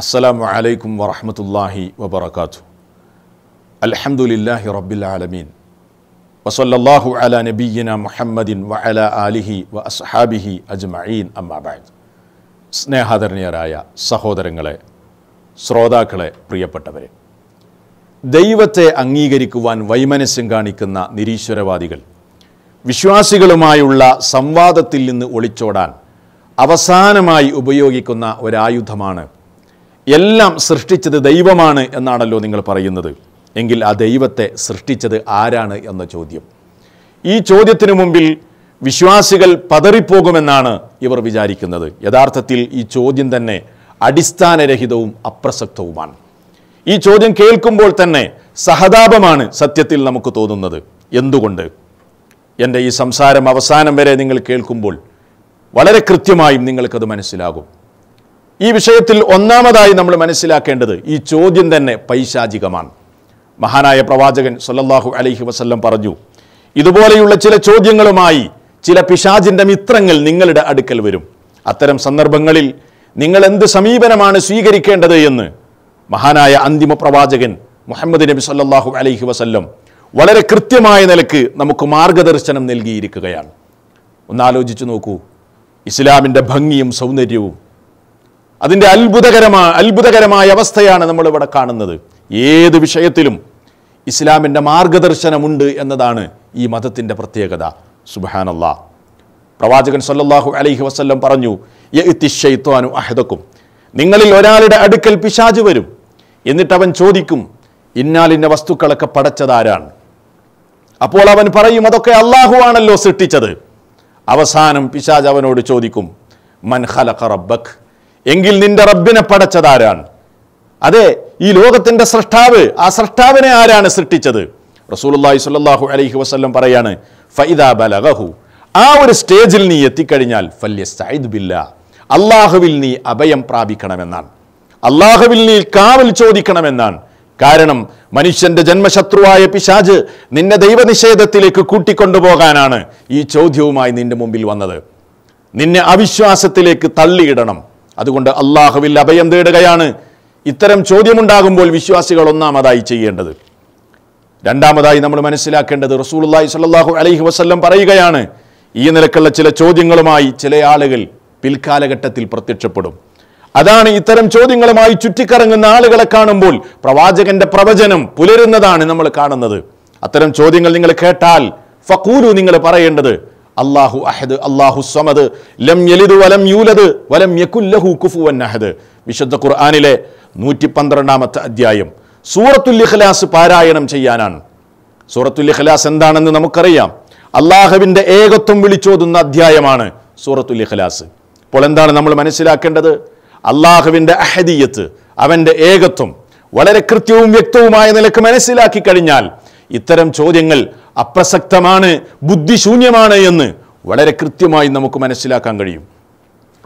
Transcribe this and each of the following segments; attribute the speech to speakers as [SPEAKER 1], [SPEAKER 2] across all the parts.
[SPEAKER 1] അസ്സലാമു അലൈക്കും വറഹമത്തല്ലാഹി വബർക്കാത്തു റബ്ബിൽ ആലമീൻ വസല്ലാഹു അല നബീന മുഹമ്മദിൻ വ അല ആലിഹി വ അസ്ഹാബിഹി അജ്മഈൻ അമ്മാബാദ് സ്നേഹാദരണീയരായ സഹോദരങ്ങളെ ശ്രോതാക്കളെ പ്രിയപ്പെട്ടവരെ ദൈവത്തെ അംഗീകരിക്കുവാൻ വൈമനസ്യം കാണിക്കുന്ന നിരീശ്വരവാദികൾ വിശ്വാസികളുമായുള്ള സംവാദത്തിൽ നിന്ന് ഒളിച്ചോടാൻ അവസാനമായി ഉപയോഗിക്കുന്ന ഒരായുധമാണ് എല്ലാം സൃഷ്ടിച്ചത് ദൈവമാണ് എന്നാണല്ലോ നിങ്ങൾ പറയുന്നത് എങ്കിൽ ആ ദൈവത്തെ സൃഷ്ടിച്ചത് ആരാണ് എന്ന ചോദ്യം ഈ ചോദ്യത്തിനു മുമ്പിൽ വിശ്വാസികൾ പതറിപ്പോകുമെന്നാണ് ഇവർ വിചാരിക്കുന്നത് യഥാർത്ഥത്തിൽ ഈ ചോദ്യം തന്നെ അടിസ്ഥാനരഹിതവും അപ്രസക്തവുമാണ് ഈ ചോദ്യം കേൾക്കുമ്പോൾ തന്നെ സഹതാപമാണ് സത്യത്തിൽ നമുക്ക് തോന്നുന്നത് എന്തുകൊണ്ട് എൻ്റെ ഈ സംസാരം അവസാനം വരെ നിങ്ങൾ കേൾക്കുമ്പോൾ വളരെ കൃത്യമായും നിങ്ങൾക്കത് മനസ്സിലാകും ഈ വിഷയത്തിൽ ഒന്നാമതായി നമ്മൾ മനസ്സിലാക്കേണ്ടത് ഈ ചോദ്യം തന്നെ പൈശാചികമാണ് മഹാനായ പ്രവാചകൻ സല്ലല്ലാഹു അലൈഹി വസല്ലം പറഞ്ഞു ഇതുപോലെയുള്ള ചില ചോദ്യങ്ങളുമായി ചില പിശാചിൻ്റെ മിത്രങ്ങൾ നിങ്ങളുടെ അടുക്കൽ വരും അത്തരം സന്ദർഭങ്ങളിൽ നിങ്ങൾ എന്ത് സമീപനമാണ് സ്വീകരിക്കേണ്ടത് എന്ന് മഹാനായ അന്തിമ പ്രവാചകൻ മുഹമ്മദ് നബി സല്ലല്ലാഹു അലൈഹി വസല്ലം വളരെ കൃത്യമായ നിലക്ക് നമുക്ക് മാർഗദർശനം നൽകിയിരിക്കുകയാണ് ഒന്നാലോചിച്ച് നോക്കൂ ഇസ്ലാമിൻ്റെ ഭംഗിയും സൗന്ദര്യവും അതിൻ്റെ അത്ഭുതകരമായ അത്ഭുതകരമായ അവസ്ഥയാണ് നമ്മളിവിടെ കാണുന്നത് ഏത് വിഷയത്തിലും ഇസ്ലാമിൻ്റെ മാർഗദർശനമുണ്ട് എന്നതാണ് ഈ മതത്തിൻ്റെ പ്രത്യേകത സുബാനല്ല പ്രവാചകൻ സല്ലാഹു അലൈഹി വസ്ല്ലം പറഞ്ഞു യത്തിഷയിത്വാനും അഹദക്കും നിങ്ങളിൽ ഒരാളുടെ അടുക്കൽ പിശാജ് വരും എന്നിട്ടവൻ ചോദിക്കും ഇന്നാലിൻ്റെ വസ്തുക്കളൊക്കെ പടച്ചതാരാണ് അപ്പോൾ അവൻ പറയും അതൊക്കെ അള്ളാഹു ആണല്ലോ സൃഷ്ടിച്ചത് അവസാനം പിശാജ് അവനോട് ചോദിക്കും മൻ ഖലഖ റബ്ബക് എങ്കിൽ നിന്റെ റബ്ബിനെ പടച്ചതാരാണ് അതെ ഈ ലോകത്തിൻ്റെ സൃഷ്ടാവ് ആ സൃഷ്ടാവിനെ ആരാണ് സൃഷ്ടിച്ചത് റസൂലുല്ലാഹി സ്വല്ലല്ലാഹു അലൈഹി വസല്ലം പറയാണ് ഫൈദാ ബലഹു ആ ഒരു സ്റ്റേജിൽ നീ എത്തിക്കഴിഞ്ഞാൽ ഫല്യസ്തൈദ് ബില്ല അള്ളാഹുവിൽ നീ അഭയം പ്രാപിക്കണമെന്നാണ് അള്ളാഹുവിൽ നീ കാവൽ ചോദിക്കണമെന്നാണ് കാരണം മനുഷ്യന്റെ ജന്മശത്രുവായ പിശാജ് നിന്നെ ദൈവനിഷേധത്തിലേക്ക് കൂട്ടിക്കൊണ്ടുപോകാനാണ് ഈ ചോദ്യവുമായി നിന്റെ മുമ്പിൽ വന്നത് നിന്നെ അവിശ്വാസത്തിലേക്ക് തള്ളിയിടണം അതുകൊണ്ട് അള്ളാഹുവിൽ അഭയം തേടുകയാണ് ഇത്തരം ചോദ്യമുണ്ടാകുമ്പോൾ വിശ്വാസികൾ ഒന്നാമതായി ചെയ്യേണ്ടത് രണ്ടാമതായി നമ്മൾ മനസ്സിലാക്കേണ്ടത് റസൂലുല്ലാഹി സല്ലാഹു അലൈഹി വസ്ല്ലം പറയുകയാണ് ഈ നിലക്കുള്ള ചില ചോദ്യങ്ങളുമായി ചില ആളുകൾ പിൽക്കാലഘട്ടത്തിൽ പ്രത്യക്ഷപ്പെടും അതാണ് ഇത്തരം ചോദ്യങ്ങളുമായി ചുറ്റിക്കറങ്ങുന്ന ആളുകളെ കാണുമ്പോൾ പ്രവാചകന്റെ പ്രവചനം പുലരുന്നതാണ് നമ്മൾ കാണുന്നത് അത്തരം ചോദ്യങ്ങൾ നിങ്ങൾ കേട്ടാൽ ഫക്കൂരു നിങ്ങൾ പറയേണ്ടത് അള്ളാഹു അഹദ് അള്ളാഹു സമദ് ലം യലിദ് വലം യൂലദ് വലം യക്കുല്ലഹു കുഫുവൻ അഹദ് വിശുദ്ധ ഖുർആാനിലെ നൂറ്റി പന്ത്രണ്ടാമത്തെ അധ്യായം സൂറത്തുൽ ഇഖ്ലാസ് പാരായണം ചെയ്യാനാണ് സൂറത്തുൽ ഇഖ്ലാസ് എന്താണെന്ന് നമുക്കറിയാം അള്ളാഹുവിൻ്റെ ഏകത്വം വിളിച്ചോതുന്ന അധ്യായമാണ് സൂറത്തുൽ ഇഖ്ലാസ് അപ്പോൾ എന്താണ് നമ്മൾ മനസ്സിലാക്കേണ്ടത് അള്ളാഹുവിൻ്റെ അഹദീയത്ത് അവൻ്റെ ഏകത്വം വളരെ കൃത്യവും വ്യക്തവുമായ നിലക്ക് മനസ്സിലാക്കി കഴിഞ്ഞാൽ ഇത്തരം ചോദ്യങ്ങൾ അപ്രസക്തമാണ് ബുദ്ധിശൂന്യമാണ് എന്ന് വളരെ കൃത്യമായി നമുക്ക് മനസ്സിലാക്കാൻ കഴിയും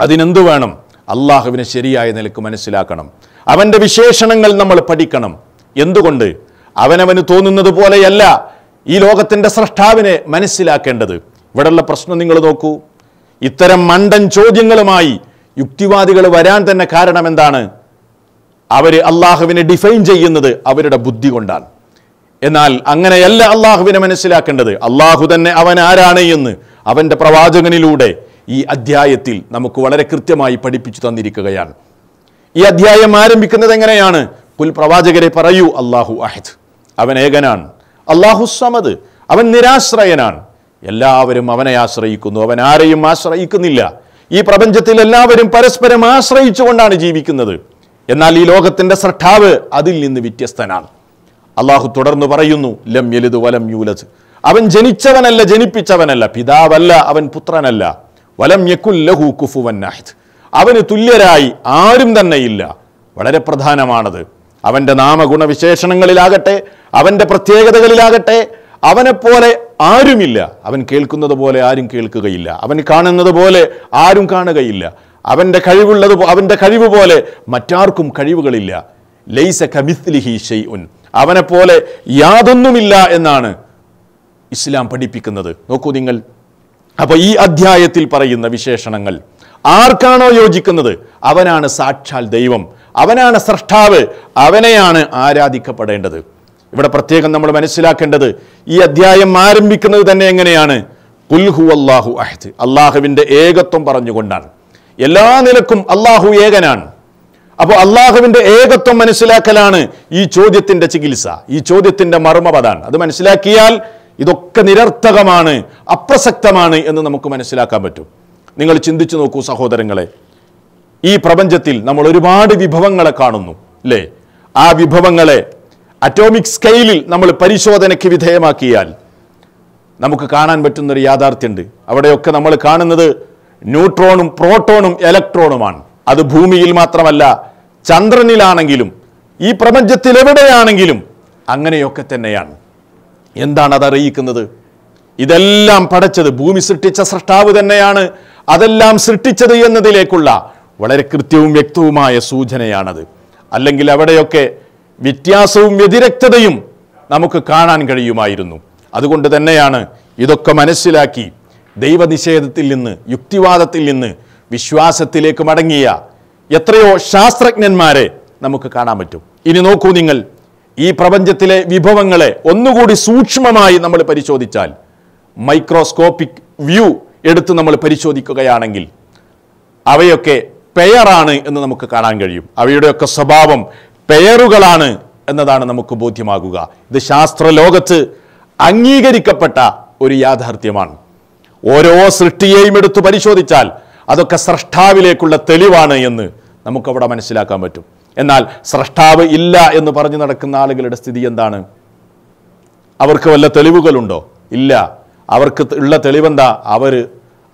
[SPEAKER 1] അതിനെന്ത് വേണം അള്ളാഹുവിനെ ശരിയായ നിലക്ക് മനസ്സിലാക്കണം അവൻ്റെ വിശേഷണങ്ങൾ നമ്മൾ പഠിക്കണം എന്തുകൊണ്ട് അവനവന് തോന്നുന്നത് പോലെയല്ല ഈ ലോകത്തിൻ്റെ സൃഷ്ടാവിനെ മനസ്സിലാക്കേണ്ടത് ഇവിടെയുള്ള പ്രശ്നം നിങ്ങൾ നോക്കൂ ഇത്തരം മണ്ടൻ ചോദ്യങ്ങളുമായി യുക്തിവാദികൾ വരാൻ തന്നെ കാരണം എന്താണ് അവർ അള്ളാഹുവിനെ ഡിഫൈൻ ചെയ്യുന്നത് അവരുടെ ബുദ്ധി കൊണ്ടാണ് എന്നാൽ അങ്ങനെയല്ല അള്ളാഹുവിനെ മനസ്സിലാക്കേണ്ടത് അള്ളാഹു തന്നെ അവൻ ആരാണ് എന്ന് അവൻ്റെ പ്രവാചകനിലൂടെ ഈ അധ്യായത്തിൽ നമുക്ക് വളരെ കൃത്യമായി പഠിപ്പിച്ചു തന്നിരിക്കുകയാണ് ഈ അധ്യായം ആരംഭിക്കുന്നത് എങ്ങനെയാണ് പുൽ പ്രവാചകരെ പറയൂ അള്ളാഹു അഹദ് അവൻ ഏകനാണ് അള്ളാഹു സമദ് അവൻ നിരാശ്രയനാണ് എല്ലാവരും അവനെ ആശ്രയിക്കുന്നു അവൻ ആരെയും ആശ്രയിക്കുന്നില്ല ഈ പ്രപഞ്ചത്തിൽ എല്ലാവരും പരസ്പരം ആശ്രയിച്ചുകൊണ്ടാണ് ജീവിക്കുന്നത് എന്നാൽ ഈ ലോകത്തിൻ്റെ ശ്രദ്ധാവ് അതിൽ നിന്ന് വ്യത്യസ്തനാണ് അള്ളാഹു തുടർന്ന് പറയുന്നു ലം യലിത് വലം യൂലത് അവൻ ജനിച്ചവനല്ല ജനിപ്പിച്ചവനല്ല പിതാവല്ല അവൻ പുത്രനല്ല വലം യക്കുല്ലഹു കുഫുവൻ നാഹിദ് അവന് തുല്യരായി ആരും തന്നെയില്ല വളരെ പ്രധാനമാണത് അവൻ്റെ നാമഗുണവിശേഷണങ്ങളിലാകട്ടെ അവൻ്റെ പ്രത്യേകതകളിലാകട്ടെ അവനെപ്പോലെ ആരുമില്ല അവൻ കേൾക്കുന്നത് പോലെ ആരും കേൾക്കുകയില്ല അവൻ കാണുന്നത് പോലെ ആരും കാണുകയില്ല അവൻ്റെ കഴിവുള്ളത് അവൻ്റെ കഴിവ് പോലെ മറ്റാർക്കും കഴിവുകളില്ല ലൈസ കമിസ്ലിഹി ഷെയ് ഉൻ അവനെപ്പോലെ യാതൊന്നുമില്ല എന്നാണ് ഇസ്ലാം പഠിപ്പിക്കുന്നത് നോക്കൂ നിങ്ങൾ അപ്പോൾ ഈ അധ്യായത്തിൽ പറയുന്ന വിശേഷണങ്ങൾ ആർക്കാണോ യോജിക്കുന്നത് അവനാണ് സാക്ഷാൽ ദൈവം അവനാണ് സ്രഷ്ടാവ് അവനെയാണ് ആരാധിക്കപ്പെടേണ്ടത് ഇവിടെ പ്രത്യേകം നമ്മൾ മനസ്സിലാക്കേണ്ടത് ഈ അധ്യായം ആരംഭിക്കുന്നത് തന്നെ എങ്ങനെയാണ് കുൽഹു അള്ളാഹു അഹദ് അള്ളാഹുവിൻ്റെ ഏകത്വം പറഞ്ഞുകൊണ്ടാണ് എല്ലാ നിലക്കും അള്ളാഹു ഏകനാണ് അപ്പോൾ അള്ളാഹുവിൻ്റെ ഏകത്വം മനസ്സിലാക്കലാണ് ഈ ചോദ്യത്തിൻ്റെ ചികിത്സ ഈ ചോദ്യത്തിൻ്റെ മർമ്മം അത് മനസ്സിലാക്കിയാൽ ഇതൊക്കെ നിരർത്ഥകമാണ് അപ്രസക്തമാണ് എന്ന് നമുക്ക് മനസ്സിലാക്കാൻ പറ്റും നിങ്ങൾ ചിന്തിച്ചു നോക്കൂ സഹോദരങ്ങളെ ഈ പ്രപഞ്ചത്തിൽ നമ്മൾ ഒരുപാട് വിഭവങ്ങളെ കാണുന്നു അല്ലേ ആ വിഭവങ്ങളെ അറ്റോമിക് സ്കെയിലിൽ നമ്മൾ പരിശോധനയ്ക്ക് വിധേയമാക്കിയാൽ നമുക്ക് കാണാൻ പറ്റുന്നൊരു യാഥാർത്ഥ്യമുണ്ട് അവിടെയൊക്കെ നമ്മൾ കാണുന്നത് ന്യൂട്രോണും പ്രോട്ടോണും ഇലക്ട്രോണുമാണ് അത് ഭൂമിയിൽ മാത്രമല്ല ചന്ദ്രനിലാണെങ്കിലും ഈ പ്രപഞ്ചത്തിലെവിടെയാണെങ്കിലും അങ്ങനെയൊക്കെ തന്നെയാണ് എന്താണ് അത് അറിയിക്കുന്നത് ഇതെല്ലാം പടച്ചത് ഭൂമി സൃഷ്ടിച്ച സൃഷ്ടാവ് തന്നെയാണ് അതെല്ലാം സൃഷ്ടിച്ചത് എന്നതിലേക്കുള്ള വളരെ കൃത്യവും വ്യക്തവുമായ സൂചനയാണത് അല്ലെങ്കിൽ അവിടെയൊക്കെ വ്യത്യാസവും വ്യതിരക്തതയും നമുക്ക് കാണാൻ കഴിയുമായിരുന്നു അതുകൊണ്ട് തന്നെയാണ് ഇതൊക്കെ മനസ്സിലാക്കി ദൈവനിഷേധത്തിൽ നിന്ന് യുക്തിവാദത്തിൽ നിന്ന് വിശ്വാസത്തിലേക്ക് മടങ്ങിയ എത്രയോ ശാസ്ത്രജ്ഞന്മാരെ നമുക്ക് കാണാൻ പറ്റും ഇനി നോക്കൂ നിങ്ങൾ ഈ പ്രപഞ്ചത്തിലെ വിഭവങ്ങളെ ഒന്നുകൂടി സൂക്ഷ്മമായി നമ്മൾ പരിശോധിച്ചാൽ മൈക്രോസ്കോപ്പിക് വ്യൂ എടുത്ത് നമ്മൾ പരിശോധിക്കുകയാണെങ്കിൽ അവയൊക്കെ പെയറാണ് എന്ന് നമുക്ക് കാണാൻ കഴിയും അവയുടെയൊക്കെ സ്വഭാവം പെയറുകളാണ് എന്നതാണ് നമുക്ക് ബോധ്യമാകുക ഇത് ശാസ്ത്രലോകത്ത് അംഗീകരിക്കപ്പെട്ട ഒരു യാഥാർത്ഥ്യമാണ് ഓരോ സൃഷ്ടിയെയും എടുത്തു പരിശോധിച്ചാൽ അതൊക്കെ സ്രഷ്ടാവിലേക്കുള്ള തെളിവാണ് എന്ന് നമുക്കവിടെ മനസ്സിലാക്കാൻ പറ്റും എന്നാൽ സ്രഷ്ടാവ് ഇല്ല എന്ന് പറഞ്ഞു നടക്കുന്ന ആളുകളുടെ സ്ഥിതി എന്താണ് അവർക്ക് വല്ല തെളിവുകളുണ്ടോ ഇല്ല അവർക്ക് ഉള്ള തെളിവെന്താ അവർ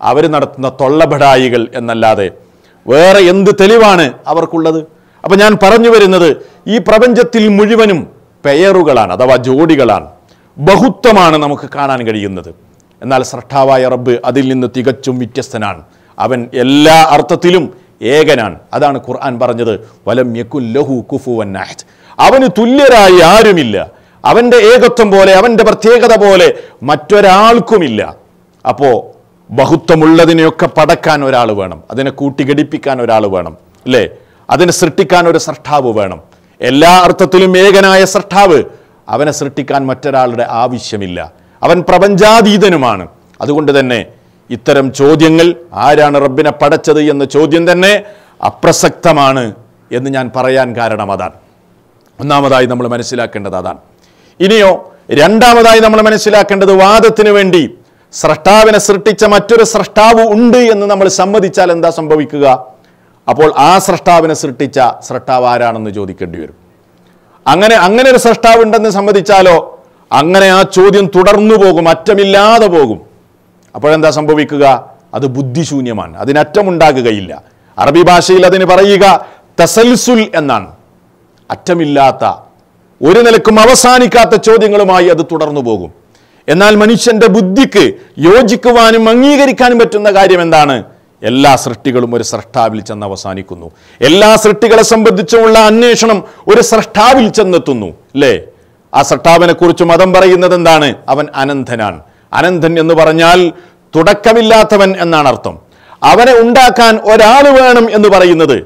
[SPEAKER 1] അവർ നടത്തുന്ന തൊള്ളബടായികൾ എന്നല്ലാതെ വേറെ എന്ത് തെളിവാണ് അവർക്കുള്ളത് അപ്പം ഞാൻ പറഞ്ഞു വരുന്നത് ഈ പ്രപഞ്ചത്തിൽ മുഴുവനും പെയറുകളാണ് അഥവാ ജോഡികളാണ് ബഹുത്വമാണ് നമുക്ക് കാണാൻ കഴിയുന്നത് എന്നാൽ സ്രഷ്ടാവായ റബ്ബ് അതിൽ നിന്ന് തികച്ചും വ്യത്യസ്തനാണ് അവൻ എല്ലാ അർത്ഥത്തിലും ഏകനാണ് അതാണ് ഖുർആൻ പറഞ്ഞത് വലം യക്കു ലഹു കുഫുവൻ നഹ്ജ് അവന് തുല്യരായി ആരുമില്ല അവൻ്റെ ഏകത്വം പോലെ അവൻ്റെ പ്രത്യേകത പോലെ മറ്റൊരാൾക്കുമില്ല അപ്പോൾ ബഹുത്വമുള്ളതിനെയൊക്കെ പടക്കാൻ ഒരാൾ വേണം അതിനെ കൂട്ടിഘടിപ്പിക്കാൻ ഒരാൾ വേണം അല്ലേ അതിനെ സൃഷ്ടിക്കാൻ ഒരു സൃഷ്ടാവ് വേണം എല്ലാ അർത്ഥത്തിലും ഏകനായ സൃഷ്ടാവ് അവനെ സൃഷ്ടിക്കാൻ മറ്റൊരാളുടെ ആവശ്യമില്ല അവൻ പ്രപഞ്ചാതീതനുമാണ് അതുകൊണ്ട് തന്നെ ഇത്തരം ചോദ്യങ്ങൾ ആരാണ് റബ്ബിനെ പടച്ചത് എന്ന ചോദ്യം തന്നെ അപ്രസക്തമാണ് എന്ന് ഞാൻ പറയാൻ കാരണം അതാണ് ഒന്നാമതായി നമ്മൾ മനസ്സിലാക്കേണ്ടത് അതാണ് ഇനിയോ രണ്ടാമതായി നമ്മൾ മനസ്സിലാക്കേണ്ടത് വാദത്തിന് വേണ്ടി സ്രഷ്ടാവിനെ സൃഷ്ടിച്ച മറ്റൊരു സ്രഷ്ടാവ് ഉണ്ട് എന്ന് നമ്മൾ സമ്മതിച്ചാൽ എന്താ സംഭവിക്കുക അപ്പോൾ ആ സ്രഷ്ടാവിനെ സൃഷ്ടിച്ച സ്രഷ്ടാവ് ആരാണെന്ന് ചോദിക്കേണ്ടി വരും അങ്ങനെ അങ്ങനെ ഒരു സൃഷ്ടാവ് ഉണ്ടെന്ന് സമ്മതിച്ചാലോ അങ്ങനെ ആ ചോദ്യം തുടർന്നു പോകും അറ്റമില്ലാതെ പോകും അപ്പോഴെന്താ സംഭവിക്കുക അത് ബുദ്ധിശൂന്യമാണ് അതിനറ്റമുണ്ടാകുകയില്ല അറബി ഭാഷയിൽ അതിന് പറയുക തസൽസുൽ എന്നാണ് അറ്റമില്ലാത്ത ഒരു നിലക്കും അവസാനിക്കാത്ത ചോദ്യങ്ങളുമായി അത് തുടർന്നു പോകും എന്നാൽ മനുഷ്യന്റെ ബുദ്ധിക്ക് യോജിക്കുവാനും അംഗീകരിക്കാനും പറ്റുന്ന കാര്യം എന്താണ് എല്ലാ സൃഷ്ടികളും ഒരു സൃഷ്ടാവിൽ ചെന്ന് അവസാനിക്കുന്നു എല്ലാ സൃഷ്ടികളെ സംബന്ധിച്ചുമുള്ള അന്വേഷണം ഒരു സൃഷ്ടാവിൽ ചെന്നെത്തുന്നു അല്ലേ ആ സൃഷ്ടാവിനെ കുറിച്ച് മതം പറയുന്നത് എന്താണ് അവൻ അനന്തനാണ് അനന്തൻ എന്ന് പറഞ്ഞാൽ തുടക്കമില്ലാത്തവൻ എന്നാണ് അർത്ഥം അവനെ ഉണ്ടാക്കാൻ ഒരാൾ വേണം എന്ന് പറയുന്നത്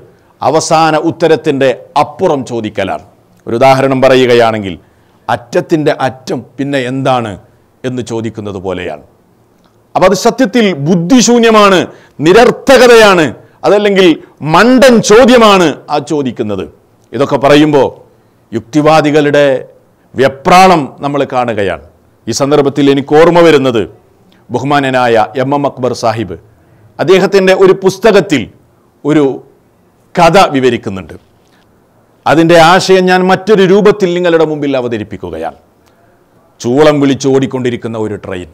[SPEAKER 1] അവസാന ഉത്തരത്തിൻ്റെ അപ്പുറം ചോദിക്കലാണ് ഒരു ഉദാഹരണം പറയുകയാണെങ്കിൽ അറ്റത്തിൻ്റെ അറ്റം പിന്നെ എന്താണ് എന്ന് ചോദിക്കുന്നത് പോലെയാണ് അപ്പം അത് സത്യത്തിൽ ബുദ്ധിശൂന്യമാണ് നിരർത്ഥകതയാണ് അതല്ലെങ്കിൽ മണ്ടൻ ചോദ്യമാണ് ആ ചോദിക്കുന്നത് ഇതൊക്കെ പറയുമ്പോൾ യുക്തിവാദികളുടെ വെപ്രാളം നമ്മൾ കാണുകയാണ് ഈ സന്ദർഭത്തിൽ എനിക്ക് ഓർമ്മ വരുന്നത് ബഹുമാനനായ എം എം അക്ബർ സാഹിബ് അദ്ദേഹത്തിൻ്റെ ഒരു പുസ്തകത്തിൽ ഒരു കഥ വിവരിക്കുന്നുണ്ട് അതിൻ്റെ ആശയം ഞാൻ മറ്റൊരു രൂപത്തിൽ നിങ്ങളുടെ മുമ്പിൽ അവതരിപ്പിക്കുകയാണ് ചൂളം വിളിച്ച് ഓടിക്കൊണ്ടിരിക്കുന്ന ഒരു ട്രെയിൻ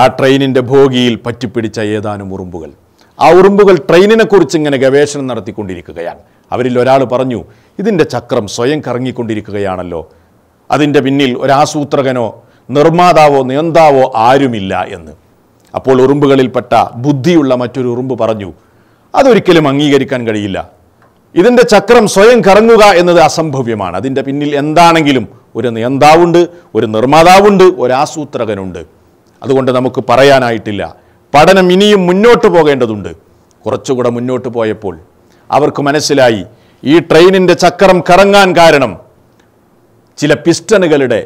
[SPEAKER 1] ആ ട്രെയിനിൻ്റെ ഭോഗിയിൽ പറ്റിപ്പിടിച്ച ഏതാനും ഉറുമ്പുകൾ ആ ഉറുമ്പുകൾ ട്രെയിനിനെക്കുറിച്ച് ഇങ്ങനെ ഗവേഷണം നടത്തിക്കൊണ്ടിരിക്കുകയാണ് അവരിൽ ഒരാൾ പറഞ്ഞു ഇതിൻ്റെ ചക്രം സ്വയം കറങ്ങിക്കൊണ്ടിരിക്കുകയാണല്ലോ അതിൻ്റെ പിന്നിൽ ഒരാസൂത്രകനോ നിർമ്മാതാവോ നിയന്താവോ ആരുമില്ല എന്ന് അപ്പോൾ ഉറുമ്പുകളിൽപ്പെട്ട ബുദ്ധിയുള്ള മറ്റൊരു ഉറുമ്പ് പറഞ്ഞു അതൊരിക്കലും അംഗീകരിക്കാൻ കഴിയില്ല ഇതിൻ്റെ ചക്രം സ്വയം കറങ്ങുക എന്നത് അസംഭവ്യമാണ് അതിൻ്റെ പിന്നിൽ എന്താണെങ്കിലും ഒരു നിയന്താവുണ്ട് ഒരു നിർമ്മാതാവുണ്ട് ഒരു ആസൂത്രകനുണ്ട് അതുകൊണ്ട് നമുക്ക് പറയാനായിട്ടില്ല പഠനം ഇനിയും മുന്നോട്ട് പോകേണ്ടതുണ്ട് കുറച്ചുകൂടെ മുന്നോട്ട് പോയപ്പോൾ അവർക്ക് മനസ്സിലായി ഈ ട്രെയിനിൻ്റെ ചക്രം കറങ്ങാൻ കാരണം ചില പിസ്റ്റണുകളുടെ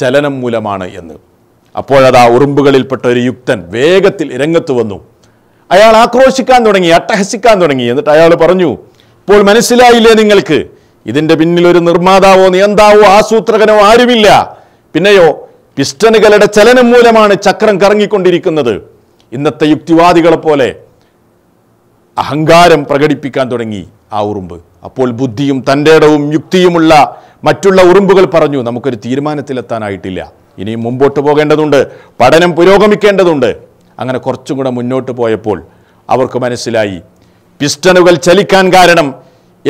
[SPEAKER 1] ചലനം മൂലമാണ് എന്ന് അപ്പോഴതാ ആ ഉറുമ്പുകളിൽപ്പെട്ട ഒരു യുക്തൻ വേഗത്തിൽ രംഗത്ത് വന്നു അയാൾ ആക്രോശിക്കാൻ തുടങ്ങി അട്ടഹസിക്കാൻ തുടങ്ങി എന്നിട്ട് അയാൾ പറഞ്ഞു ഇപ്പോൾ മനസ്സിലായില്ലേ നിങ്ങൾക്ക് ഇതിൻ്റെ പിന്നിൽ ഒരു നിർമ്മാതാവോ നിയന്താവോ ആസൂത്രകനോ ആരുമില്ല പിന്നെയോ പിസ്റ്റനുകളുടെ ചലനം മൂലമാണ് ചക്രം കറങ്ങിക്കൊണ്ടിരിക്കുന്നത് ഇന്നത്തെ യുക്തിവാദികളെ പോലെ അഹങ്കാരം പ്രകടിപ്പിക്കാൻ തുടങ്ങി ആ ഉറുമ്പ് അപ്പോൾ ബുദ്ധിയും തൻ്റെ ഇടവും യുക്തിയുമുള്ള മറ്റുള്ള ഉറുമ്പുകൾ പറഞ്ഞു നമുക്കൊരു തീരുമാനത്തിലെത്താനായിട്ടില്ല ഇനിയും മുമ്പോട്ട് പോകേണ്ടതുണ്ട് പഠനം പുരോഗമിക്കേണ്ടതുണ്ട് അങ്ങനെ കുറച്ചും കൂടെ മുന്നോട്ട് പോയപ്പോൾ അവർക്ക് മനസ്സിലായി പിസ്റ്റനുകൾ ചലിക്കാൻ കാരണം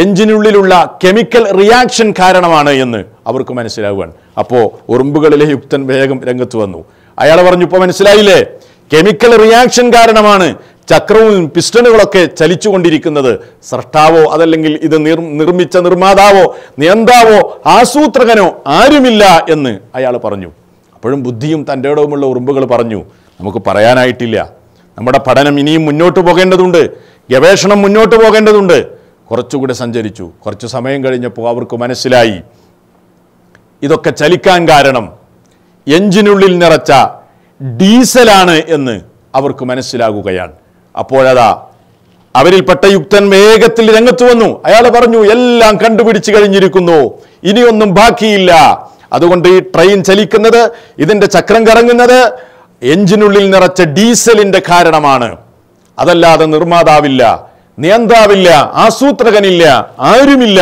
[SPEAKER 1] എഞ്ചിനുള്ളിലുള്ള കെമിക്കൽ റിയാക്ഷൻ കാരണമാണ് എന്ന് അവർക്ക് മനസ്സിലാവുകയാണ് അപ്പോൾ ഉറുമ്പുകളിലെ യുക്തൻ വേഗം രംഗത്ത് വന്നു അയാൾ പറഞ്ഞു ഇപ്പോൾ മനസ്സിലായില്ലേ കെമിക്കൽ റിയാക്ഷൻ കാരണമാണ് ചക്രവും പിസ്റ്റണുകളൊക്കെ ചലിച്ചുകൊണ്ടിരിക്കുന്നത് സൃഷ്ടാവോ അതല്ലെങ്കിൽ ഇത് നിർ നിർമ്മിച്ച നിർമ്മാതാവോ നിയന്താവോ ആസൂത്രകനോ ആരുമില്ല എന്ന് അയാൾ പറഞ്ഞു അപ്പോഴും ബുദ്ധിയും തൻ്റെ ഇടവുമുള്ള ഉറുമ്പുകൾ പറഞ്ഞു നമുക്ക് പറയാനായിട്ടില്ല നമ്മുടെ പഠനം ഇനിയും മുന്നോട്ട് പോകേണ്ടതുണ്ട് ഗവേഷണം മുന്നോട്ട് പോകേണ്ടതുണ്ട് കുറച്ചുകൂടെ സഞ്ചരിച്ചു കുറച്ച് സമയം കഴിഞ്ഞപ്പോൾ അവർക്ക് മനസ്സിലായി ഇതൊക്കെ ചലിക്കാൻ കാരണം എഞ്ചിനുള്ളിൽ നിറച്ച ഡീസലാണ് എന്ന് അവർക്ക് മനസ്സിലാകുകയാണ് അപ്പോഴതാ അവരിൽപ്പെട്ട യുക്തൻ വേഗത്തിൽ രംഗത്ത് വന്നു അയാൾ പറഞ്ഞു എല്ലാം കണ്ടുപിടിച്ചു കഴിഞ്ഞിരിക്കുന്നു ഇനിയൊന്നും ബാക്കിയില്ല അതുകൊണ്ട് ഈ ട്രെയിൻ ചലിക്കുന്നത് ഇതിൻ്റെ ചക്രം കറങ്ങുന്നത് എഞ്ചിനുള്ളിൽ നിറച്ച ഡീസലിൻ്റെ കാരണമാണ് അതല്ലാതെ നിർമ്മാതാവില്ല നിയന്താവില്ല ആസൂത്രകനില്ല ആരുമില്ല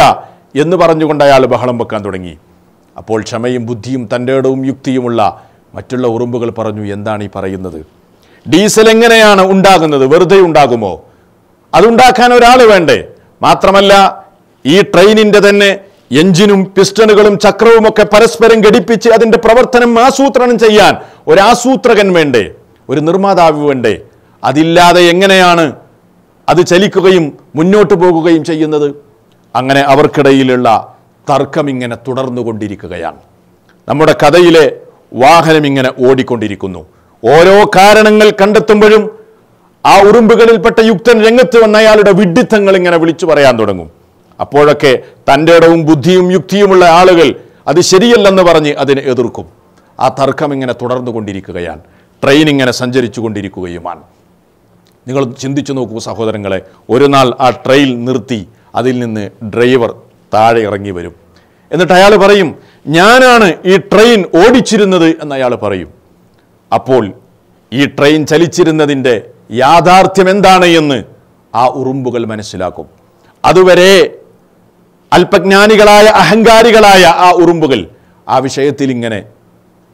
[SPEAKER 1] എന്ന് പറഞ്ഞുകൊണ്ട് അയാൾ ബഹളം വെക്കാൻ തുടങ്ങി അപ്പോൾ ക്ഷമയും ബുദ്ധിയും തൻ്റെ ഇടവും യുക്തിയുമുള്ള മറ്റുള്ള ഉറുമ്പുകൾ പറഞ്ഞു എന്താണ് ഈ പറയുന്നത് ഡീസൽ എങ്ങനെയാണ് ഉണ്ടാകുന്നത് വെറുതെ ഉണ്ടാകുമോ അതുണ്ടാക്കാൻ ഒരാൾ വേണ്ടേ മാത്രമല്ല ഈ ട്രെയിനിൻ്റെ തന്നെ എഞ്ചിനും പിസ്റ്റണുകളും ചക്രവും ഒക്കെ പരസ്പരം ഘടിപ്പിച്ച് അതിൻ്റെ പ്രവർത്തനം ആസൂത്രണം ചെയ്യാൻ ഒരു ആസൂത്രകൻ വേണ്ടേ ഒരു നിർമ്മാതാവ് വേണ്ടേ അതില്ലാതെ എങ്ങനെയാണ് അത് ചലിക്കുകയും മുന്നോട്ട് പോകുകയും ചെയ്യുന്നത് അങ്ങനെ അവർക്കിടയിലുള്ള തർക്കം ഇങ്ങനെ തുടർന്നുകൊണ്ടിരിക്കുകയാണ് നമ്മുടെ കഥയിലെ വാഹനം ഇങ്ങനെ ഓടിക്കൊണ്ടിരിക്കുന്നു ഓരോ കാരണങ്ങൾ കണ്ടെത്തുമ്പോഴും ആ ഉറുമ്പുകളിൽപ്പെട്ട യുക്തൻ രംഗത്ത് വന്ന അയാളുടെ വിഡിത്തങ്ങൾ ഇങ്ങനെ വിളിച്ചു പറയാൻ തുടങ്ങും അപ്പോഴൊക്കെ തൻ്റെ ഇടവും ബുദ്ധിയും യുക്തിയുമുള്ള ആളുകൾ അത് ശരിയല്ലെന്ന് പറഞ്ഞ് അതിനെ എതിർക്കും ആ തർക്കം ഇങ്ങനെ തുടർന്നു കൊണ്ടിരിക്കുകയാണ് ട്രെയിൻ ഇങ്ങനെ സഞ്ചരിച്ചു കൊണ്ടിരിക്കുകയുമാണ് നിങ്ങൾ ചിന്തിച്ചു നോക്കൂ സഹോദരങ്ങളെ ഒരു നാൾ ആ ട്രെയിൻ നിർത്തി അതിൽ നിന്ന് ഡ്രൈവർ താഴെ ഇറങ്ങി വരും എന്നിട്ട് അയാൾ പറയും ഞാനാണ് ഈ ട്രെയിൻ ഓടിച്ചിരുന്നത് എന്ന് അയാൾ പറയും അപ്പോൾ ഈ ട്രെയിൻ ചലിച്ചിരുന്നതിൻ്റെ യാഥാർത്ഥ്യം എന്താണ് എന്ന് ആ ഉറുമ്പുകൾ മനസ്സിലാക്കും അതുവരെ അല്പജ്ഞാനികളായ അഹങ്കാരികളായ ആ ഉറുമ്പുകൾ ആ വിഷയത്തിൽ ഇങ്ങനെ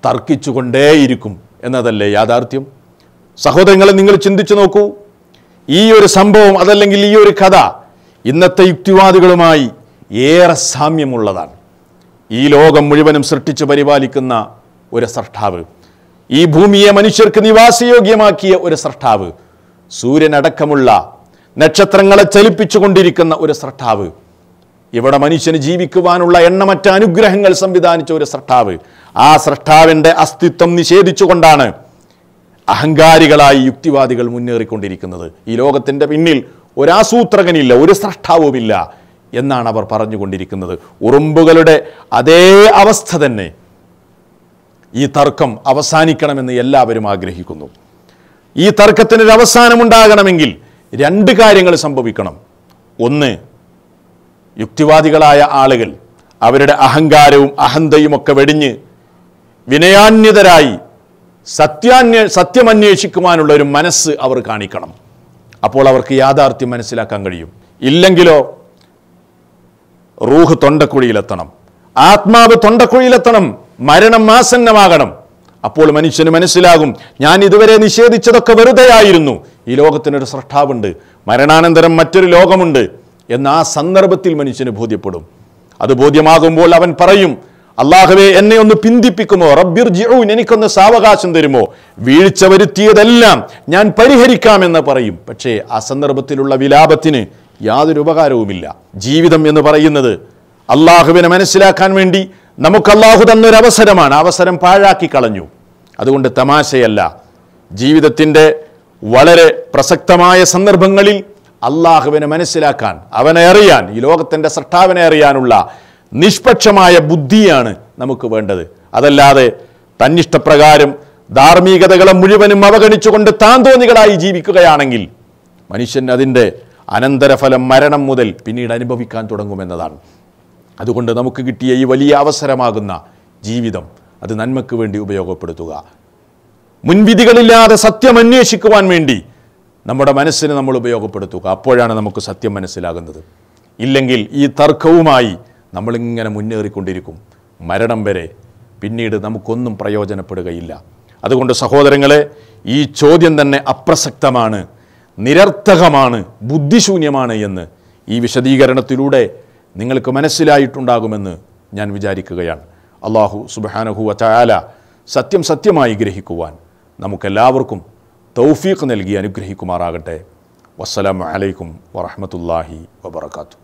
[SPEAKER 1] തർക്കിച്ചുകൊണ്ടേയിരിക്കും എന്നതല്ലേ യാഥാർത്ഥ്യം സഹോദരങ്ങളെ നിങ്ങൾ ചിന്തിച്ചു നോക്കൂ ഈ ഒരു സംഭവം അതല്ലെങ്കിൽ ഈ ഒരു കഥ ഇന്നത്തെ യുക്തിവാദികളുമായി ഏറെ സാമ്യമുള്ളതാണ് ഈ ലോകം മുഴുവനും സൃഷ്ടിച്ചു പരിപാലിക്കുന്ന ഒരു സൃഷ്ടാവ് ഈ ഭൂമിയെ മനുഷ്യർക്ക് നിവാസയോഗ്യമാക്കിയ ഒരു സ്രഷ്ടാവ് സൂര്യനടക്കമുള്ള നക്ഷത്രങ്ങളെ ചലിപ്പിച്ചുകൊണ്ടിരിക്കുന്ന ഒരു സ്രഷ്ടാവ് ഇവിടെ മനുഷ്യന് ജീവിക്കുവാനുള്ള എണ്ണമറ്റ അനുഗ്രഹങ്ങൾ സംവിധാനിച്ച ഒരു സ്രഷ്ടാവ് ആ സ്രഷ്ടാവിൻ്റെ അസ്തിത്വം നിഷേധിച്ചുകൊണ്ടാണ് അഹങ്കാരികളായി യുക്തിവാദികൾ മുന്നേറിക്കൊണ്ടിരിക്കുന്നത് ഈ ലോകത്തിൻ്റെ പിന്നിൽ ഒരാസൂത്രകനില്ല ഒരു സ്രഷ്ടാവുമില്ല എന്നാണ് അവർ പറഞ്ഞുകൊണ്ടിരിക്കുന്നത് ഉറുമ്പുകളുടെ അതേ അവസ്ഥ തന്നെ ഈ തർക്കം അവസാനിക്കണമെന്ന് എല്ലാവരും ആഗ്രഹിക്കുന്നു ഈ തർക്കത്തിനൊരു അവസാനമുണ്ടാകണമെങ്കിൽ രണ്ട് കാര്യങ്ങൾ സംഭവിക്കണം ഒന്ന് യുക്തിവാദികളായ ആളുകൾ അവരുടെ അഹങ്കാരവും അഹന്തയും ഒക്കെ വെടിഞ്ഞ് വിനയാന്യതരായി സത്യാന്വേ സത്യമന്വേഷിക്കുവാനുള്ള ഒരു മനസ്സ് അവർ കാണിക്കണം അപ്പോൾ അവർക്ക് യാഥാർത്ഥ്യം മനസ്സിലാക്കാൻ കഴിയും ഇല്ലെങ്കിലോ റൂഹ് തൊണ്ടക്കുഴിയിലെത്തണം ആത്മാവ് തൊണ്ടക്കുഴിയിലെത്തണം മരണം ആസന്നമാകണം അപ്പോൾ മനുഷ്യന് മനസ്സിലാകും ഞാൻ ഇതുവരെ നിഷേധിച്ചതൊക്കെ വെറുതെയായിരുന്നു ഈ ലോകത്തിനൊരു സൃഷ്ടാവുണ്ട് മരണാനന്തരം മറ്റൊരു ലോകമുണ്ട് എന്ന ആ സന്ദർഭത്തിൽ മനുഷ്യന് ബോധ്യപ്പെടും അത് ബോധ്യമാകുമ്പോൾ അവൻ പറയും അള്ളാഹുവെ എന്നെ ഒന്ന് പിന്തിപ്പിക്കുമോ റബ്ബിർ ജിഊൻ എനിക്കൊന്ന് സാവകാശം തരുമോ വീഴ്ച വരുത്തിയതെല്ലാം ഞാൻ പരിഹരിക്കാമെന്ന് പറയും പക്ഷേ ആ സന്ദർഭത്തിലുള്ള വിലാപത്തിന് യാതൊരു ഉപകാരവുമില്ല ജീവിതം എന്ന് പറയുന്നത് അള്ളാഹുവിനെ മനസ്സിലാക്കാൻ വേണ്ടി നമുക്ക് അള്ളാഹു തന്നൊരവസരമാണ് അവസരം പാഴാക്കി കളഞ്ഞു അതുകൊണ്ട് തമാശയല്ല ജീവിതത്തിൻ്റെ വളരെ പ്രസക്തമായ സന്ദർഭങ്ങളിൽ അള്ളാഹുവിനെ മനസ്സിലാക്കാൻ അവനെ അറിയാൻ ഈ ലോകത്തിൻ്റെ സട്ടാവിനെ അറിയാനുള്ള നിഷ്പക്ഷമായ ബുദ്ധിയാണ് നമുക്ക് വേണ്ടത് അതല്ലാതെ തന്നിഷ്ടപ്രകാരം ധാർമ്മികതകളെ മുഴുവനും അവഗണിച്ചുകൊണ്ട് താന്തോന്നികളായി ജീവിക്കുകയാണെങ്കിൽ മനുഷ്യൻ അതിൻ്റെ അനന്തരഫലം മരണം മുതൽ പിന്നീട് അനുഭവിക്കാൻ തുടങ്ങുമെന്നതാണ് അതുകൊണ്ട് നമുക്ക് കിട്ടിയ ഈ വലിയ അവസരമാകുന്ന ജീവിതം അത് നന്മയ്ക്ക് വേണ്ടി ഉപയോഗപ്പെടുത്തുക മുൻവിധികളില്ലാതെ സത്യം അന്വേഷിക്കുവാൻ വേണ്ടി നമ്മുടെ മനസ്സിന് നമ്മൾ ഉപയോഗപ്പെടുത്തുക അപ്പോഴാണ് നമുക്ക് സത്യം മനസ്സിലാകുന്നത് ഇല്ലെങ്കിൽ ഈ തർക്കവുമായി നമ്മളിങ്ങനെ മുന്നേറിക്കൊണ്ടിരിക്കും മരണം വരെ പിന്നീട് നമുക്കൊന്നും പ്രയോജനപ്പെടുകയില്ല അതുകൊണ്ട് സഹോദരങ്ങളെ ഈ ചോദ്യം തന്നെ അപ്രസക്തമാണ് നിരർത്ഥകമാണ് ബുദ്ധിശൂന്യമാണ് എന്ന് ഈ വിശദീകരണത്തിലൂടെ നിങ്ങൾക്ക് മനസ്സിലായിട്ടുണ്ടാകുമെന്ന് ഞാൻ വിചാരിക്കുകയാണ് അള്ളാഹു സുബാനഹുവ ചായാല സത്യം സത്യമായി ഗ്രഹിക്കുവാൻ നമുക്കെല്ലാവർക്കും തൗഫീഖ് നൽകി അനുഗ്രഹിക്കുമാറാകട്ടെ വസ്സലാമലൈക്കും വറഹമത്തല്ലാഹി വാത്തു